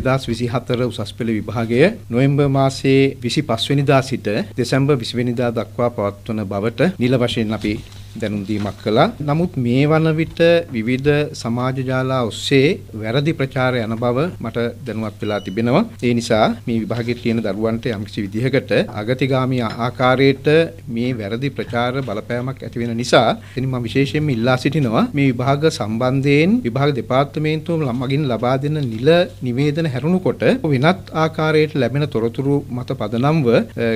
දෙදස් විසිහතර උසස් පෙළ විභාගය නොෙම්බර් මාසේ විසි පස්වනිදා සිට දෙසැම්බ විසිවනිදා දක්වා පවත්වන බවට නිල වශයෙන් අපි දැනුම් දීමක් කළා. නමුත් මේ වන විට විවිධ සමාජ ජාලා ඔස්සේ වැරදි ප්‍රචාරය යන බව මට දැනුවත් වෙලා තිබෙනවා. ඒ නිසා මේ විභාගයේ තියෙන දරුවන්ට යම්කිසි විදිහකට අගතිගාමී ආකාරයට මේ වැරදි ප්‍රචාර බලපෑමක් ඇති වෙන නිසා ඉතින් මම විශේෂයෙන්ම ඉල්ලා සිටිනවා මේ විභාග සම්බන්ධයෙන් විභාග දෙපාර්තමේන්තුව ළමගින් ලබා දෙන නිල නිවේදන හැරුණුකොට වෙනත් ආකාරයට ලැබෙන තොරතුරු මත පදනම්ව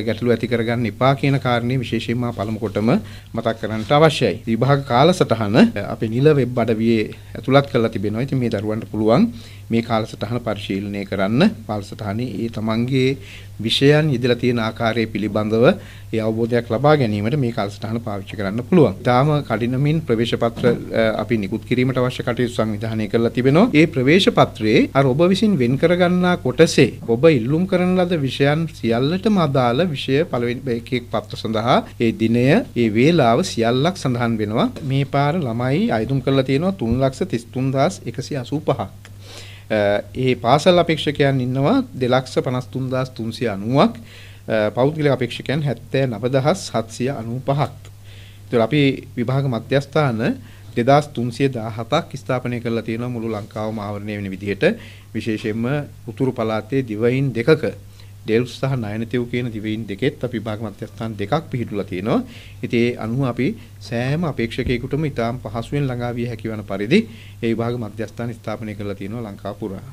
ගැටලු ඇති කරගන්න එපා කියන කාරණේ විශේෂයෙන්ම පළමු කොටම මතක් කරන්නට අවශ්‍යයි. විභාග කාලසටහන අපේ නිල වෙබ් අඩවියේ ඇතුළත් කරලා තිබෙනවා. ඉතින් මේ දරුවන්ට පුළුවන් මේ කාලසටහන පරිශීලනය කරන්න කාලසටහනේ ඒ තමන්ගේ විෂයන් යෙදලා තියෙන ආකාරය පිළිබඳව ඒ අවබෝධයක් ලබා ගැනීමට මේ කාලසටහන පාවිච්චි කරන්න පුළුවන්. ඊටාම කඩිනමින් ප්‍රවේශ පත්‍ර අපි නිකුත් කිරීමට අවශ්‍ය කටයුතු සංවිධානය කරලා තිබෙනවා. ඒ ප්‍රවේශ පත්‍රයේ අර ඔබ විසින් වෙන් කරගන්නා කොටසේ ඔබ ඉල්ලුම් කරන ලද විෂයන් සියල්ලටම අදාළ විෂය පළවෙනි එක එක් පත්‍ර සඳහා ඒ දිනය, ඒ වේලාව සියල්ලක් සඳහන් වෙනවා. මේ පාර ළමයි අයදුම් කරලා තියෙනවා 333185ක්. ඒ පාසල් අපේක්ෂකයන් ඉන්නවා 253390ක් පෞද්ගලික අපේක්ෂකයන් 79795ක්. ඒතර අපි විභාග මධ්‍යස්ථාන 2317ක් ස්ථාපනය කරලා තියෙනවා මුළු ලංකාවම ආවරණය වෙන විදිහට විශේෂයෙන්ම උතුරු පළාතේ දිවයින් දෙකක ඩෙල්ෆ් සහ නයනතිව් කියන දිවයින් දෙකෙත් අපි විභාග මධ්‍යස්ථාන දෙකක් පිහිටුලා තියෙනවා. ඉතින් ඒ අනුව අපි සෑම අපේක්ෂකයෙකුටම ඉතාම පහසුවෙන් ළඟා විය හැකි වන පරිදි ඒ විභාග මධ්‍යස්ථාන ස්ථාපනය කරලා තියෙනවා ලංකාව පුරා.